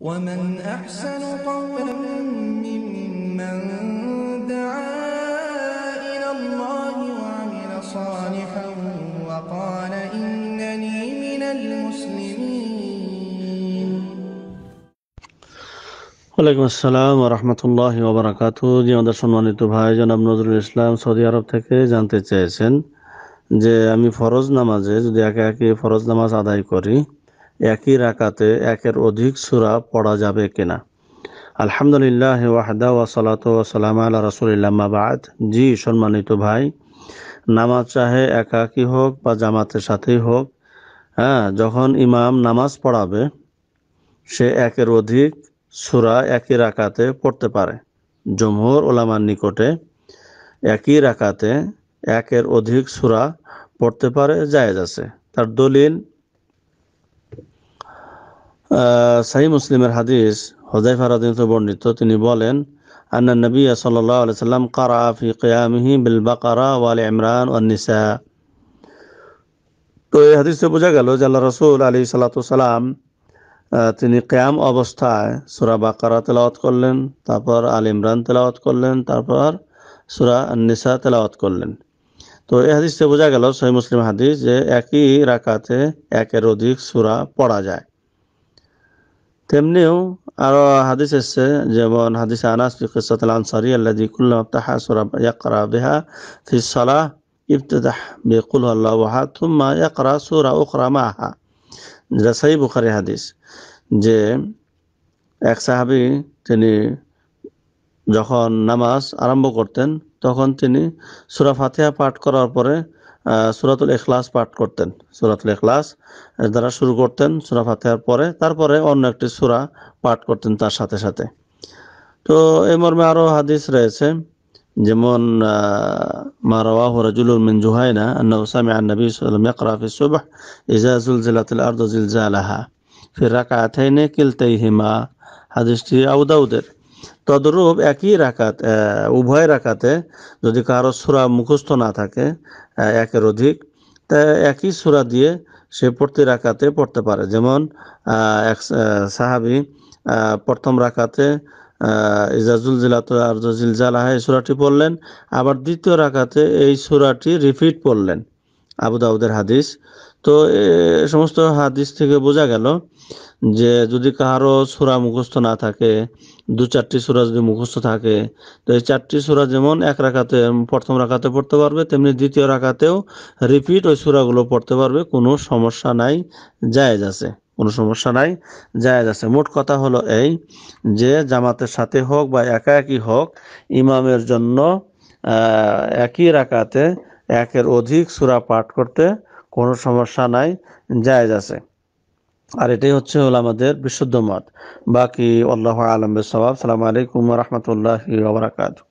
ومن أحسن قولا ممن دعا إلى الله وعمل صالحا وقال إنني من المسلمين وعليكم السلام ورحمة الله وبركاته جيما درسون واني تبهاي جناب نظر الإسلام سعودي عرب تكي جانتي چاہشن جي امي فرض نمازي جو دعاكي فرض نماز آدائي كوري একই রাকাতে একের অধিক সুরা পড়া যাবে কিনা আলহামদুলিল্লাহ ওয়াহদা ওয়াসালাত ওয়াসালাম আল্লাহ রসুলিল্লাহ বাদ জি সম্মানিত ভাই নামাজ চাহে একাকী হোক বা জামাতের সাথেই হোক হ্যাঁ যখন ইমাম নামাজ পড়াবে সে একের অধিক সুরা একই রাকাতে পড়তে পারে জমহুর ওলামার নিকটে একই রাকাতে একের অধিক সুরা পড়তে পারে জায়েজ আছে তার দলিল সাহি মুসলিমের হাদিস হজাইফা রাদিনত বর্ণিত তিনি বলেন আন্না নবী সাল্লাহ সাল্লাম কারা ফি কেয়ামিহি বিল বাকারা ওয়াল ইমরান ওয়ান্নিসা তো এই হাদিসে বোঝা গেল যে আল্লাহ রসুল আলী সাল্লাতাম তিনি ক্যাম অবস্থায় সুরা বাকারা তেলাওয়াত করলেন তারপর আল ইমরান তেলাওয়াত করলেন তারপর সুরা নিসা তেলাওয়াত করলেন তো এই হাদিসে বোঝা গেল সহি মুসলিম হাদিস যে একই রাকাতে একের অধিক সুরা পড়া যায় তেমনিও আরও হাদিস এসছে যেমন হাদিস আনাস ফিকসাত আনসারি আল্লাদি কুল্লাম আবতাহা সুরা ইয়াকরা বেহা ফি সলাহ বি কুল আল্লাহ ওয়াহা থুম্মা ইয়াকরা সুরা উখরা মাহা যেটা সাহি বুখারী হাদিস যে এক সাহাবি তিনি যখন নামাজ আরম্ভ করতেন তখন তিনি সুরা ফাতিহা পাঠ করার পরে সুরাতুল এখলাস পাঠ করতেন সুরাতুল এখলাস দ্বারা শুরু করতেন সুরা ফাতেহার পরে তারপরে অন্য একটি সুরা পাঠ করতেন তার সাথে সাথে তো এই মর্মে আরও হাদিস রয়েছে যেমন মারওয়াহ রাজুলুল মিন জুহাইনা আন্না উসামি আন নবী সাল্লাম ইয়াকরাফি সুবহ ইজা জুলজিলাতুল আরদু জিলজালাহা ফির রাকাতাইনে কিলতাইহিমা হাদিসটি আউদাউদের তদরূপ একই রাকাত উভয় রাকাতে যদি কারো সুরা মুখস্থ না থাকে একের অধিক তা একই সুরা দিয়ে সে প্রতি রাকাতে পড়তে পারে যেমন এক সাহাবি প্রথম রাকাতে ইজাজুল জিলাত আরজিল জালাহা এই সুরাটি পড়লেন আবার দ্বিতীয় রাকাতে এই সুরাটি রিপিট পড়লেন আবু হাদিস তো এ সমস্ত হাদিস থেকে বোঝা গেল যে যদি কারো সুরা মুখস্থ না থাকে দু চারটি সুরা যদি মুখস্থ থাকে তো এই চারটি সুরা যেমন এক রাখাতে প্রথম রাখাতে পড়তে পারবে তেমনি দ্বিতীয় রাখাতেও রিপিট ওই সুরাগুলো পড়তে পারবে কোনো সমস্যা নাই জায়েজ আছে কোনো সমস্যা নাই জায়েজ আছে মোট কথা হলো এই যে জামাতের সাথে হোক বা একা একই হোক ইমামের জন্য একই রাখাতে একের অধিক সুরা পাঠ করতে কোনো সমস্যা নাই জায়জ আছে আর এটাই হচ্ছে হল আমাদের বিশুদ্ধ মত বাকি আল্লাহ আলম সালাম আলাইকুম রহমতুল্লাহ ওবরাকাতু